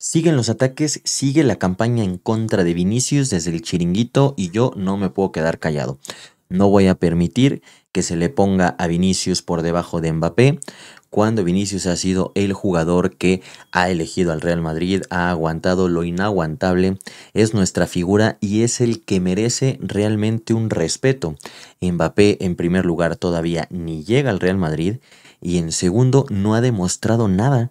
Siguen los ataques, sigue la campaña en contra de Vinicius desde el chiringuito y yo no me puedo quedar callado. No voy a permitir que se le ponga a Vinicius por debajo de Mbappé cuando Vinicius ha sido el jugador que ha elegido al Real Madrid, ha aguantado lo inaguantable, es nuestra figura y es el que merece realmente un respeto. Mbappé en primer lugar todavía ni llega al Real Madrid y en segundo no ha demostrado nada,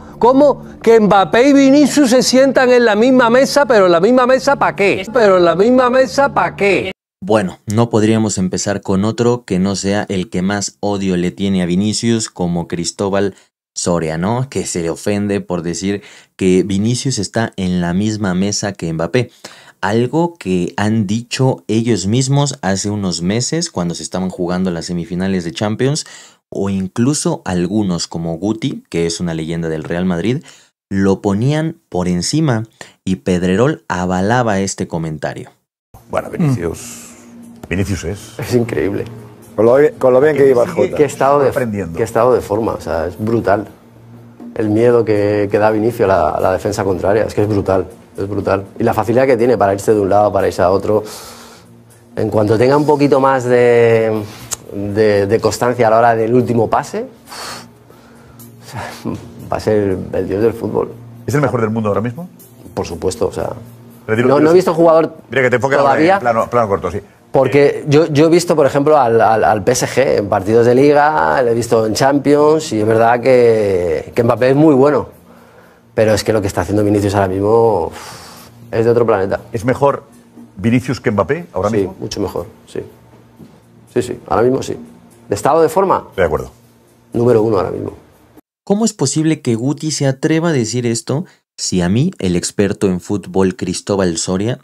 ¿Cómo que Mbappé y Vinicius se sientan en la misma mesa, pero la misma mesa para qué? Pero la misma mesa para qué? Bueno, no podríamos empezar con otro que no sea el que más odio le tiene a Vinicius como Cristóbal Soria, ¿no? Que se le ofende por decir que Vinicius está en la misma mesa que Mbappé. Algo que han dicho ellos mismos hace unos meses cuando se estaban jugando las semifinales de Champions, o incluso algunos como Guti, que es una leyenda del Real Madrid, lo ponían por encima y Pedrerol avalaba este comentario. Bueno, mm. Vinicius, Vinicius es. Es increíble. Con lo, bien que, iba Qué estado, de, estado de forma, o sea, es brutal. El miedo que, da Vinicius a la, la, defensa contraria, es que es brutal, es brutal. Y la facilidad que tiene para irse de un lado, para irse a otro. En cuanto tenga un poquito más de, de, constancia a la hora del último pase, va a ser el dios del fútbol. ¿Es el mejor del mundo ahora mismo? Por supuesto, o sea. no, he visto jugador todavía. plano, plano corto, sí. Porque eh, yo, yo, he visto, por ejemplo, al, al, PSG en partidos de liga, le he visto en Champions y es verdad que, que Mbappé es muy bueno. Pero es que lo que está haciendo Vinicius ahora mismo es de otro planeta. ¿Es mejor Vinicius que Mbappé ahora mismo? Sí, mucho mejor, sí sí, sí, ahora mismo sí. ¿De estado de forma? De acuerdo. Número uno ahora mismo. ¿Cómo es posible que Guti se atreva a decir esto si a mí, el experto en fútbol Cristóbal Soria,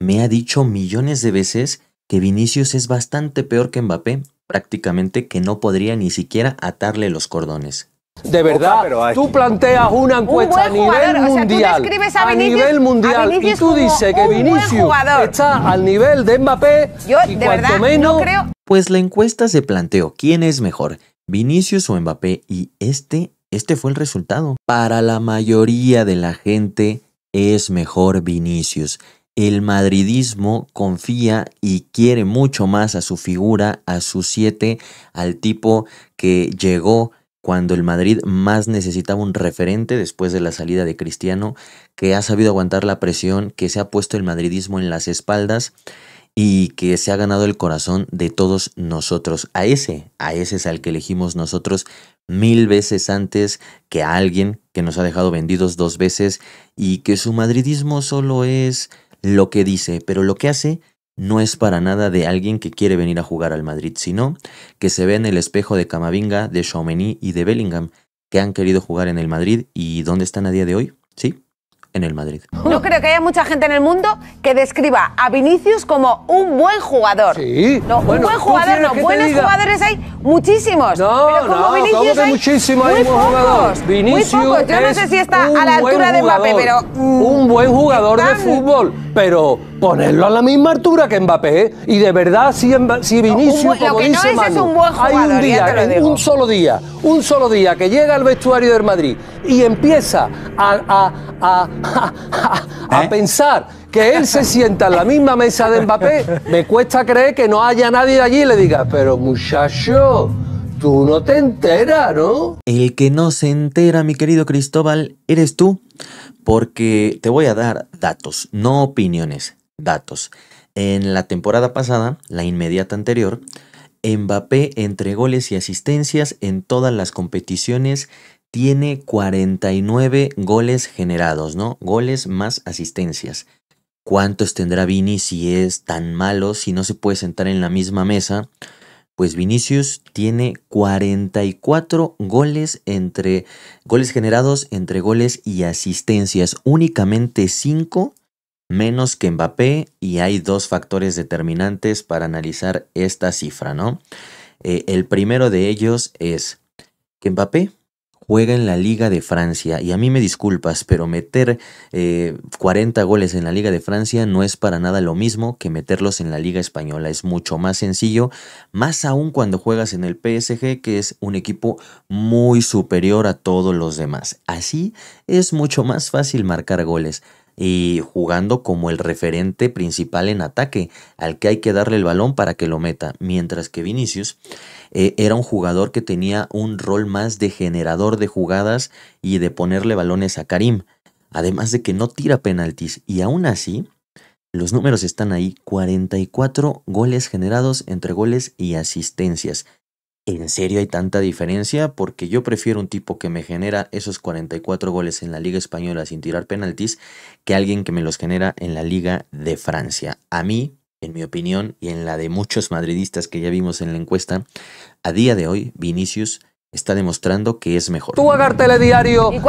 me ha dicho millones de veces que Vinicius es bastante peor que Mbappé, prácticamente que no podría ni siquiera atarle los cordones? de verdad, tú planteas una encuesta a nivel mundial, a, nivel mundial y tú dices que Vinicius está al nivel de Mbappé Yo, de verdad, No creo... Pues la encuesta se planteó quién es mejor, Vinicius o Mbappé, y este, este fue el resultado. Para la mayoría de la gente es mejor Vinicius. El madridismo confía y quiere mucho más a su figura, a su siete, al tipo que llegó cuando el Madrid más necesitaba un referente después de la salida de Cristiano, que ha sabido aguantar la presión, que se ha puesto el madridismo en las espaldas y que se ha ganado el corazón de todos nosotros. A ese, a ese es al que elegimos nosotros mil veces antes que a alguien que nos ha dejado vendidos dos veces y que su madridismo solo es lo que dice, pero lo que hace no es para nada de alguien que quiere venir a jugar al Madrid, sino que se ve en el espejo de Camavinga, de Chaumeny y de Bellingham, que han querido jugar en el Madrid y dónde están a día de hoy, ¿sí? En el Madrid. No creo que haya mucha gente en el mundo que describa a Vinicius como un buen jugador. Sí. No, un buen jugador, no. Buenos jugadores hay muchísimos. No, como no, Vinicius muchísimos jugadores. Vinicius muy pocos. Yo no sé si está a la altura de Mbappé, pero. Mm, un buen jugador de fútbol, pero ponerlo a la misma altura que Mbappé. ¿eh? Y de verdad, si, si Vinicius, un, como dice hay un día, eh, un solo día, un solo día que llega al vestuario del Madrid y empieza a, a, ¿Eh? pensar que él se sienta en la misma mesa de Mbappé, me cuesta creer que no haya nadie allí y le diga, pero muchacho, tú no te enteras, ¿no? El que no se entera, mi querido Cristóbal, eres tú, porque te voy a dar datos, no opiniones datos. En la temporada pasada, la inmediata anterior, Mbappé entre goles y asistencias en todas las competiciones tiene 49 goles generados, ¿no? Goles más asistencias. ¿Cuántos tendrá Vinicius si es tan malo, si no se puede sentar en la misma mesa? Pues Vinicius tiene 44 goles entre goles generados entre goles y asistencias, únicamente 5 menos que Mbappé y hay dos factores determinantes para analizar esta cifra, ¿no? Eh, el primero de ellos es que Mbappé juega en la Liga de Francia y a mí me disculpas, pero meter 40 eh, goles en la Liga de Francia no es para nada lo mismo que meterlos en la Liga Española, es mucho más sencillo, más aún cuando juegas en el PSG, que es un equipo muy superior a todos los demás. Así es mucho más fácil marcar goles y jugando como el referente principal en ataque, al que hay que darle el balón para que lo meta, mientras que Vinicius eh, era un jugador que tenía un rol más de generador de jugadas y de ponerle balones a Karim, además de que no tira penaltis y aún así los números están ahí, 44 goles generados entre goles y asistencias. ¿En serio hay tanta diferencia? Porque yo prefiero un tipo que me genera esos 44 goles en la Liga Española sin tirar penaltis que alguien que me los genera en la Liga de Francia. A mí, en mi opinión y en la de muchos madridistas que ya vimos en la encuesta, a día de hoy Vinicius está demostrando que es mejor. Tú agártele diario de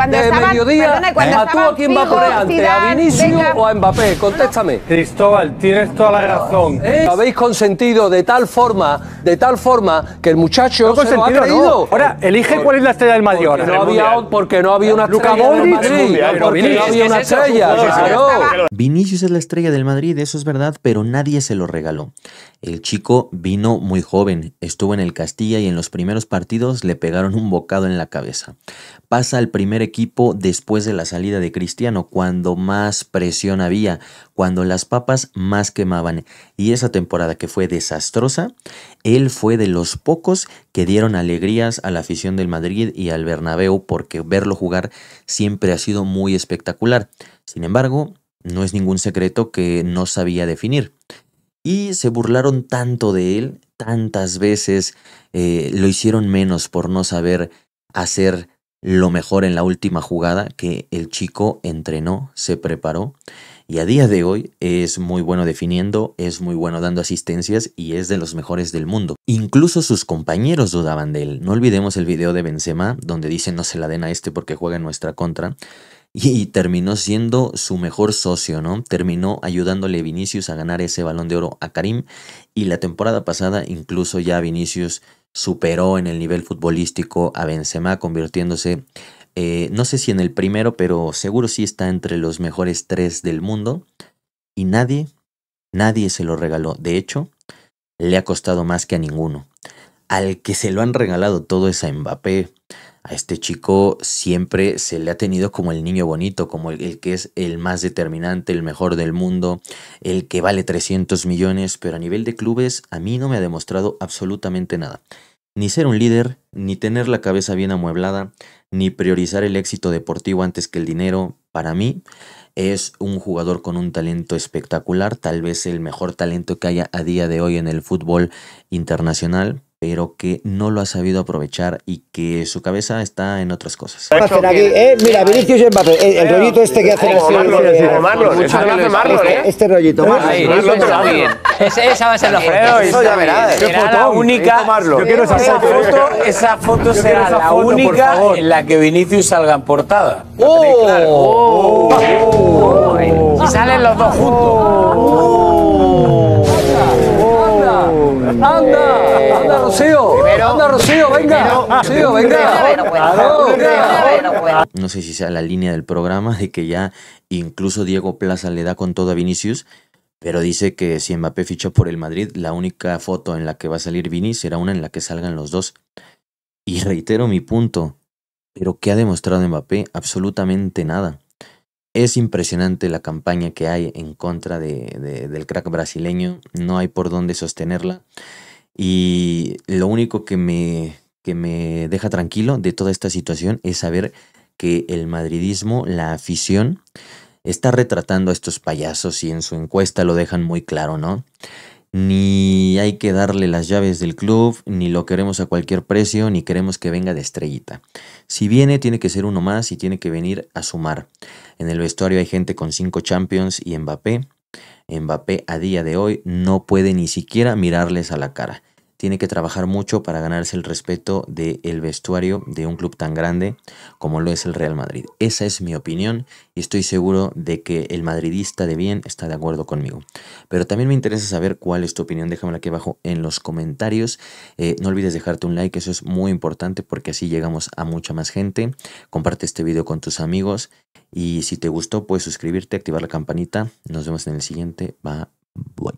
mediodía, ¿a tú quién va ante ¿A Vinicius o a Mbappé? Contéstame. Cristóbal, tienes toda la razón. ¿Eh? Habéis consentido de tal forma, de tal forma que el muchacho se lo ha creído. Ahora, elige cuál es la estrella del Madrid porque, no, había, porque no había, una estrella Porque no había una estrella. Vinicius es la estrella del Madrid, eso es verdad, pero nadie se lo regaló. El chico vino muy joven, estuvo en el Castilla y en los primeros partidos le pegó llegaron un bocado en la cabeza. Pasa al primer equipo después de la salida de Cristiano, cuando más presión había, cuando las papas más quemaban. Y esa temporada que fue desastrosa, él fue de los pocos que dieron alegrías a la afición del Madrid y al Bernabéu porque verlo jugar siempre ha sido muy espectacular. Sin embargo, no es ningún secreto que no sabía definir y se burlaron tanto de él, tantas veces eh, lo hicieron menos por no saber hacer lo mejor en la última jugada que el chico entrenó, se preparó y a día de hoy es muy bueno definiendo, es muy bueno dando asistencias y es de los mejores del mundo. Incluso sus compañeros dudaban de él. No olvidemos el video de Benzema donde dice no se la den a este porque juega en nuestra contra y terminó siendo su mejor socio, ¿no? Terminó ayudándole Vinicius a ganar ese balón de oro a Karim y la temporada pasada incluso ya Vinicius superó en el nivel futbolístico a Benzema convirtiéndose, eh, no sé si en el primero, pero seguro sí está entre los mejores tres del mundo y nadie, nadie se lo regaló. De hecho, le ha costado más que a ninguno. Al que se lo han regalado todo es a Mbappé, a este chico siempre se le ha tenido como el niño bonito, como el, que es el más determinante, el mejor del mundo, el que vale 300 millones, pero a nivel de clubes a mí no me ha demostrado absolutamente nada. Ni ser un líder, ni tener la cabeza bien amueblada, ni priorizar el éxito deportivo antes que el dinero, para mí es un jugador con un talento espectacular, tal vez el mejor talento que haya a día de hoy en el fútbol internacional, pero que no lo ha sabido aprovechar y que su cabeza está en otras cosas. Aquí, eh, mira, Vinicius Mbappé, el, rollito este que eh, eh, hace este, ¿eh? este rollito, Esa va a ser la foto. única. Yo quiero esa foto. Esa foto será la única en la que Vinicius salga en portada. Oh. Oh. Oh. Y salen los dos juntos. ¡Anda! venga. venga. No sé si sea la línea del programa de que ya incluso Diego Plaza le da con todo a Vinicius. Pero dice que si Mbappé ficha por el Madrid, la única foto en la que va a salir Vini será una en la que salgan los dos. Y reitero mi punto, pero ¿qué ha demostrado Mbappé? Absolutamente nada. Es impresionante la campaña que hay en contra del crack brasileño, no hay por dónde sostenerla. Y lo único que me, me deja tranquilo de toda esta situación es saber que el madridismo, la afición, está retratando a estos payasos y en su encuesta lo dejan muy claro, ¿no? Ni hay que darle las llaves del club, ni lo queremos a cualquier precio, ni queremos que venga de estrellita. Si viene, tiene que ser uno más y tiene que venir a sumar. En el vestuario hay gente con cinco Champions y Mbappé. Mbappé a día de hoy no puede ni siquiera mirarles a la cara tiene que trabajar mucho para ganarse el respeto del vestuario de un club tan grande como lo es el Real Madrid. Esa es mi opinión y estoy seguro de que el madridista de bien está de acuerdo conmigo. Pero también me interesa saber cuál es tu opinión, déjamela aquí abajo en los comentarios. Eh, no olvides dejarte un like, eso es muy importante porque así llegamos a mucha más gente. Comparte este video con tus amigos y si te gustó puedes suscribirte, activar la campanita. Nos vemos en el siguiente. bye.